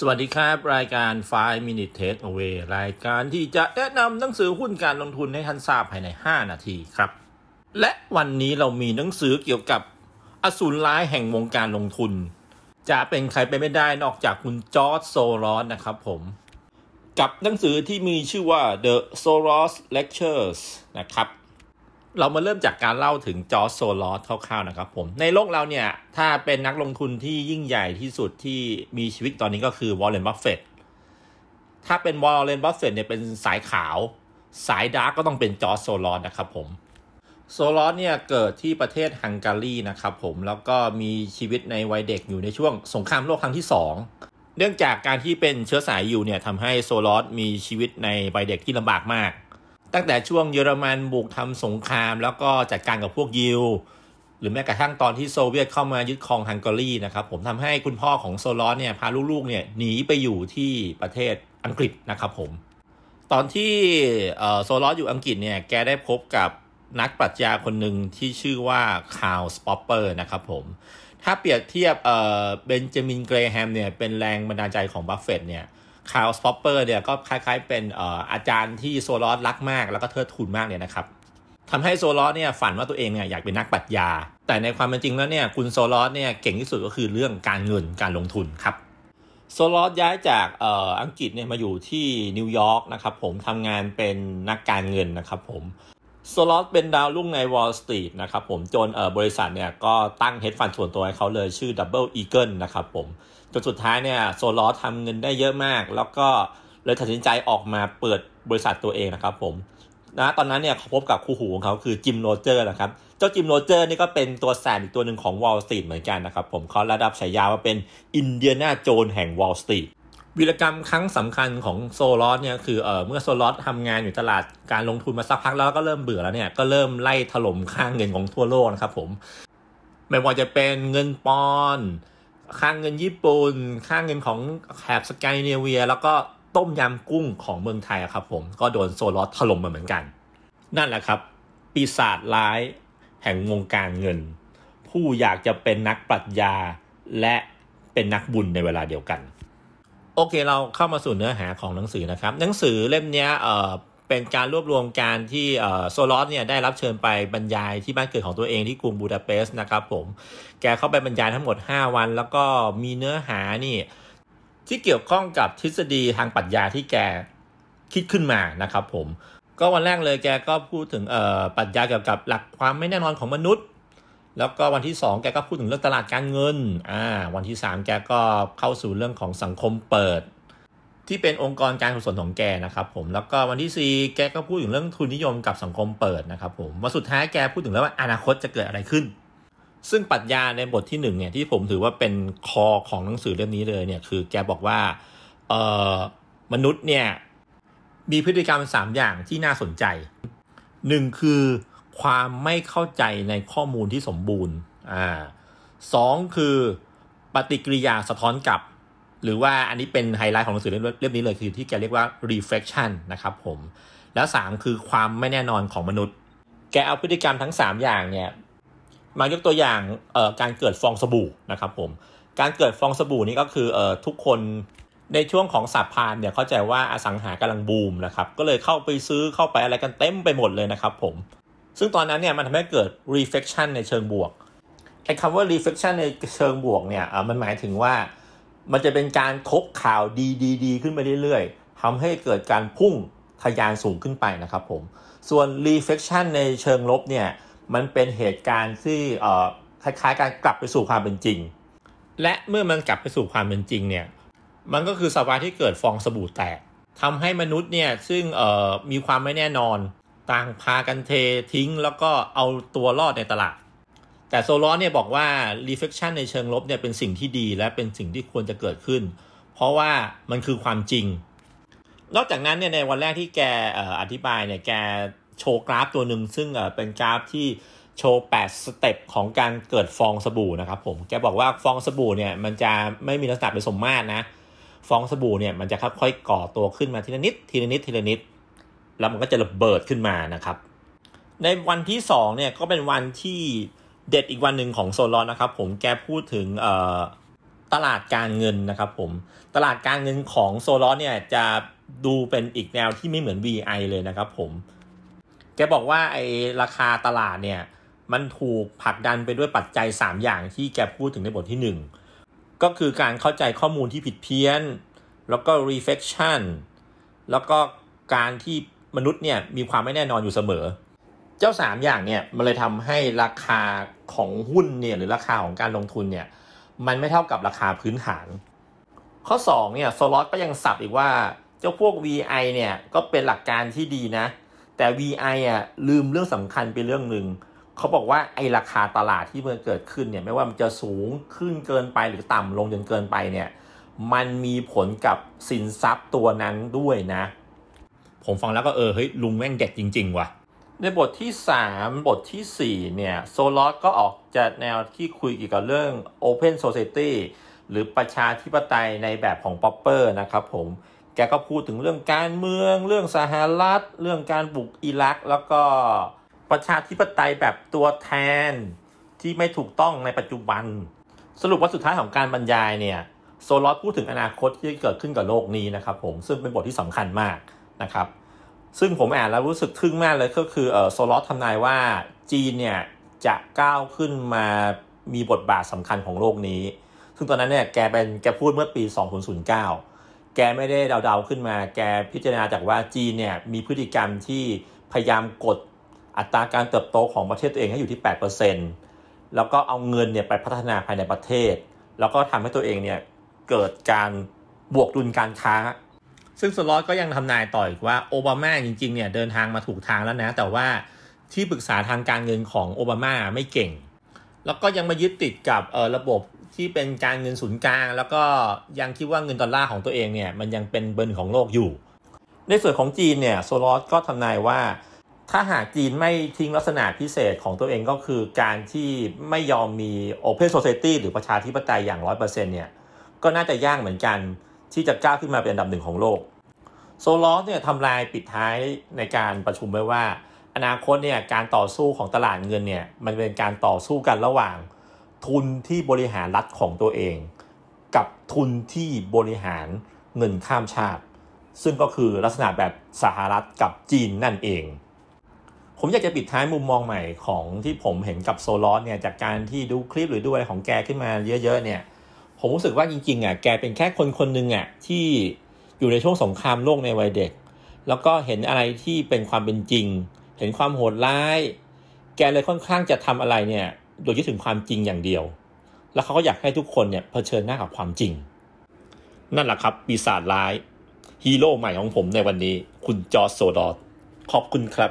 สวัสดีครับ รายการ5 Minute Take Away รายการที่จะแนะนำหนังสือหุ้นการลงทุนให้ท่านทราบภายใน 5 นาทีครับ และวันนี้เรามีหนังสือเกี่ยวกับอสูรร้ายแห่งวงการลงทุน จะเป็นใครไปไม่ได้นอกจากคุณจอร์จโซรอสนะครับผม กับหนังสือที่มีชื่อว่า The Soros Lectures นะครับเรามาเริ่มจากการเล่าถึงจอร์โซลอสคร่าวๆนะครับผม ในโลกเราเนี่ย ถ้าเป็นนักลงทุนที่ยิ่งใหญ่ที่สุดที่มีชีวิตตอนนี้ก็คือวอลเลนบัฟเฟตถ้าเป็นวอลเลนบัฟเฟตเนี่ยเป็นสายขาว สายดาร์กก็ต้องเป็นจอร์โซลอสนะครับผมโซลอสเนี่ยเกิดที่ประเทศฮังการีนะครับผมแล้วก็มีชีวิตในวัยเด็กอยู่ในช่วงสงครามโลกครั้งที่ 2เนื่องจากการที่เป็นเชื้อสายอยู่เนี่ยทำให้โซลอสมีชีวิตในวัยเด็กที่ลำบากมากตั้งแต่ช่วงเยอรมันบุกทำสงคราม แล้วก็จัดการกับพวกยิว หรือแม้กระทั่งตอนที่โซเวียตเข้ามายึดครองฮังการีนะครับผมทำให้คุณพ่อของโซลอนเนี่ย พาลูกๆเนี่ยหนีไปอยู่ที่ประเทศอังกฤษนะครับผม ตอนที่โซลอนอยู่อังกฤษเนี่ย แกได้พบกับนักปรัชญาคนหนึ่งที่ชื่อว่าคาร์ลสปอปเปอร์นะครับผม ถ้าเปรียบเทียบเบนจามินเกรแฮมเนี่ยเป็นแรงบันดาลใจของบัฟเฟตเนี่ยคาร์ลสปอปเปอร์ เนี่ย ก็คล้ายๆ เป็นอาจารย์ที่โซลอสรักมาก แล้วก็เทิดทูนมาก เนี่ยนะครับ ทำให้โซลอสเนี่ยฝันว่าตัวเองเนี่ยอยากเป็นนักปัชญา แต่ในความเป็นจริงแล้วเนี่ย คุณโซลอสเนี่ยเก่งที่สุดก็คือเรื่องการเงินการลงทุนครับ โซลอสย้ายจากอออังกฤษเนี่ยมาอยู่ที่นิวยอร์กนะครับผมทำงานเป็นนักการเงินนะครับผมสล็อตเป็นดาวรุ่งในวอลสตรีทนะครับผม จนบริษัทเนี่ยก็ตั้งเฮดฟันส่วนตัวให้เขาเลยชื่อ Double Eagle นะครับผม จนสุดท้ายเนี่ยโซลอสทำเงินได้เยอะมาก แล้วก็เลยตัดสินใจออกมาเปิดบริษัทตัวเองนะครับผมนะตอนนั้นเนี่ยเขาพบกับคู่หูของเขาคือจิมโรเจอร์นะครับ เจ้าจิมโรเจอร์นี่ก็เป็นตัวแสนอีกตัวหนึ่งของวอลสตรีทเหมือนกันนะครับผมเขาระดับฉายาว่าเป็นอินเดียนาโจนแห่งวอลสตรีทวีรกรรมครั้งสำคัญของโซลอสเนี่ยคือเออเมื่อโซลอสทำงานอยู่ตลาดการลงทุนมาสักพักแล้วก็เริ่มเบื่อแล้วเนี่ยก็เริ่มไล่ถล่มค่างเงินของทั่วโลกนะครับผมไม่ว่าจะเป็นเงินปอนค่างเงินญี่ปุ่นค่างเงินของแถบสกายเนเวียแล้วก็ต้มยำกุ้งของเมืองไทยครับผมก็โดนโซลอสถล่มมาเหมือนกัน นั่นแหละครับปีศาจร้ายแห่งวงการเงิน ผู้อยากจะเป็นนักปรัชญาและเป็นนักบุญในเวลาเดียวกันโอเคเราเข้ามาสู่เนื้อหาของหนังสือนะครับหนังสือเล่มนี้เป็นการรวบรวมการที่โซลอสเนี่ยได้รับเชิญไปบรรยายที่บ้านเกิดของตัวเองที่กรุงบูดาเปสต์นะครับผม แกเข้าไปบรรยายทั้งหมด 5 วัน แล้วก็มีเนื้อหานี่ที่เกี่ยวข้องกับทฤษฎีทางปรัชญาที่แกคิดขึ้นมานะครับผม ก็วันแรกเลยแกก็พูดถึงปรัชญาเกี่ยวกับหลักความไม่แน่นอนของมนุษย์แล้วก็วันที่ 2 แกก็พูดถึงเรื่องตลาดการเงิน อ่า วันที่ 3 แกก็เข้าสู่เรื่องของสังคมเปิด ที่เป็นองค์กรการกุศลของแกนะครับผม แล้วก็วันที่ 4 แกก็พูดถึงเรื่องทุนนิยมกับสังคมเปิดนะครับ ผมวันสุดท้ายแกพูดถึงแล้วว่าอนาคตจะเกิดอะไรขึ้น ซึ่งปรัชญาในบทที่1เนี่ยที่ผมถือว่าเป็นคอของหนังสือเล่มนี้เลยเนี่ยคือแกบอกว่าเอ่อมนุษย์เนี่ยมีพฤติกรรม 3 อย่างที่น่าสนใจ 1 คือความไม่เข้าใจในข้อมูลที่สมบูรณ์ อ่าสองคือปฏิกิริยาสะท้อนกลับ หรือว่าอันนี้เป็นไฮไลท์ของหนังสือเล่มนี้เลย คือที่แกเรียกว่า reflection นะครับผม แล้วสามคือความไม่แน่นอนของมนุษย์ แกเอาพฤติกรรมทั้งสามอย่างเนี่ย มายกตัวอย่าง เอ่อ การเกิดฟองสบู่นะครับผม การเกิดฟองสบู่นี่ก็คือ เอ่อ ทุกคนในช่วงของสัพพานเนี่ยเข้าใจว่าอสังหากำลังบูมนะครับ ก็เลยเข้าไปซื้อเข้าไปอะไรกันเต็มไปหมดเลยนะครับผมซึ่งตอนนั้นเนี่ยมันทำให้เกิด reflection ในเชิงบวก ไอ้คำว่า reflection ในเชิงบวกเนี่ยมันหมายถึงว่า มันจะเป็นการทบข่าวดีๆขึ้นไปเรื่อยๆ ทำให้เกิดการพุ่งทะยานสูงขึ้นไปนะครับผม ส่วน reflection ในเชิงลบเนี่ย มันเป็นเหตุการณ์ที่คล้ายๆ การกลับไปสู่ความเป็นจริง และเมื่อมันกลับไปสู่ความเป็นจริงเนี่ย มันก็คือสภาวะที่เกิดฟองสบู่แตกทำให้มนุษย์เนี่ย ซึ่งมีความไม่แน่นอนต่าง พากันเท ทิ้งแล้วก็เอาตัวรอดในตลาด แต่โซลอนเนี่ยบอกว่า reflection ในเชิงลบเนี่ยเป็นสิ่งที่ดี และเป็นสิ่งที่ควรจะเกิดขึ้น เพราะว่ามันคือความจริง นอกจากนั้นเนี่ยในวันแรกที่แกอธิบายเนี่ยแกโชว์กราฟตัวหนึ่ง ซึ่งเป็นกราฟที่โชว์8สเต็ปของการเกิดฟองสบู่นะครับผม แกบอกว่าฟองสบู่เนี่ยมันจะไม่มีลักษณะเป็นสมมาตรนะ ฟองสบู่เนี่ยมันจะค่อยๆก่อตัวขึ้นมาทีละนิด ทีละนิดทีละนิดแล้วมันก็จะระเบิดขึ้นมานะครับ ในวันที่สองเนี่ยก็เป็นวันที่เด็ดอีกวันหนึ่งของโซลอนนะครับผมแกพูดถึงตลาดการเงินนะครับผม ตลาดการเงินของโซลอนเนี่ยจะดูเป็นอีกแนวที่ไม่เหมือน VI เลยนะครับผม แกบอกว่าไอ้ราคาตลาดเนี่ย มันถูกผลักดันไปด้วยปัจจัย 3 อย่างที่แกพูดถึงในบทที่ 1 ก็คือการเข้าใจข้อมูลที่ผิดเพี้ยน แล้วก็ reflection แล้วก็การที่มนุษย์เนี่ยมีความไม่แน่นอนอยู่เสมอ เจ้า 3 อย่างเนี่ยมันเลยทำให้ราคาของหุ้นเนี่ยหรือราคาของการลงทุนเนี่ยมันไม่เท่ากับราคาพื้นฐาน ข้อ 2 เนี่ยสล็อตก็ยังสับอีกว่า เจ้าพวก VI เนี่ยก็เป็นหลักการที่ดีนะ แต่ VI อ่ะ ลืมเรื่องสำคัญไปเรื่องหนึ่ง เขาบอกว่าไอราคาตลาดที่มันเกิดขึ้นเนี่ยไม่ว่ามันจะสูงขึ้นเกินไปหรือต่ำลงจนเกินไปเนี่ยมันมีผลกับสินทรัพย์ตัวนั้นด้วยนะผมฟังแล้วก็เออ เฮ้ย ลุงแม่งเด็ดจริงๆว่ะ ในบทที่ 3 บทที่ 4 เนี่ยโซลอสก็ออกจะแนวที่คุยเกี่ยวกับเรื่อง Open Society หรือประชาธิปไตยในแบบของป๊อปเปอร์นะครับผมแกก็พูดถึงเรื่องการเมือง เรื่องสหรัฐ เรื่องการบุกอิรักแล้วก็ประชาธิปไตยแบบตัวแทนที่ไม่ถูกต้องในปัจจุบัน สรุปว่าสุดท้ายของการบรรยายเนี่ยโซลอสพูดถึงอนาคตที่จะเกิดขึ้นกับโลกนี้นะครับผมซึ่งเป็นบทที่สำคัญมากนะครับซึ่งผมอ่านแล้วรู้สึกทึ่งมากเลยก็คือเออโซลอสทำนายว่าจีนเนี่ยจะก้าวขึ้นมามีบทบาทสำคัญของโลกนี้ ซึ่งตอนนั้นเนี่ยแกเป็นแกพูดเมื่อปี 2009 แกไม่ได้เดาๆขึ้นมาแกพิจารณาจากว่าจีนเนี่ยมีพฤติกรรมที่พยายามกดอัตราการเติบโตของประเทศตัวเองให้อยู่ที่ 8%แล้วก็เอาเงินเนี่ยไปพัฒนาภายในประเทศ แล้วก็ทำให้ตัวเองเนี่ยเกิดการบวกดุลการค้าซึ่งสล็อตก็ยังทำนายต่ออีกว่าโอบามาจริงๆเนี่ยเดินทางมาถูกทางแล้วนะ แต่ว่าที่ปรึกษาทางการเงินของโอบามาไม่เก่ง แล้วก็ยังมายึดติดกับเออระบบที่เป็นการเงินศูนย์กลาง แล้วก็ยังคิดว่าเงินดอลลาร์ของตัวเองเนี่ยมันยังเป็นเบอร์หนึ่งของโลกอยู่ ในส่วนของจีนเนี่ยโซลอสก็ทำนายว่าถ้าหากจีนไม่ทิ้งลักษณะพิเศษของตัวเองก็คือการที่ไม่ยอมมีโอเพนโซเซตี้หรือประชาธิปไตยอย่างร้อยเปอร์เซ็นต์เนี่ยก็น่าจะยากเหมือนกันเที่จะก้าวขึ้นมาเป็นอันดับหนึ่งของโลกโซลอสเนี่ยทำลายปิดท้ายในการประชุมไว้ว่า อนาคตเนี่ยการต่อสู้ของตลาดเงินเนี่ยมันเป็นการต่อสู้กันระหว่าง ทุนที่บริหารรัฐของตัวเอง กับทุนที่บริหารเงินข้ามชาติ ซึ่งก็คือลักษณะแบบสหรัฐกับจีนนั่นเอง ผมอยากจะปิดท้ายมุมมองใหม่ของที่ผมเห็นกับโซลอสเนี่ยจากการที่ดูคลิปหรือดูอะไรของแกขึ้นมาเยอะๆเนี่ยผมรู้สึกว่าจริงๆอ่ะแกเป็นแค่คนคนหนึ่งอ่ะที่อยู่ในช่วงสงครามโลกในวัยเด็ก แล้วก็เห็นอะไรที่เป็นความเป็นจริง เห็นความโหดร้าย แกเลยค่อนข้างจะทำอะไรเนี่ย โดยยึดถึงความจริงอย่างเดียว แล้วเขาก็อยากให้ทุกคนเนี่ยเผชิญหน้ากับความจริง นั่นแหละครับ ปีศาจร้ายฮีโร่ใหม่ของผมในวันนี้ คุณจอร์โซดอขอบคุณครับ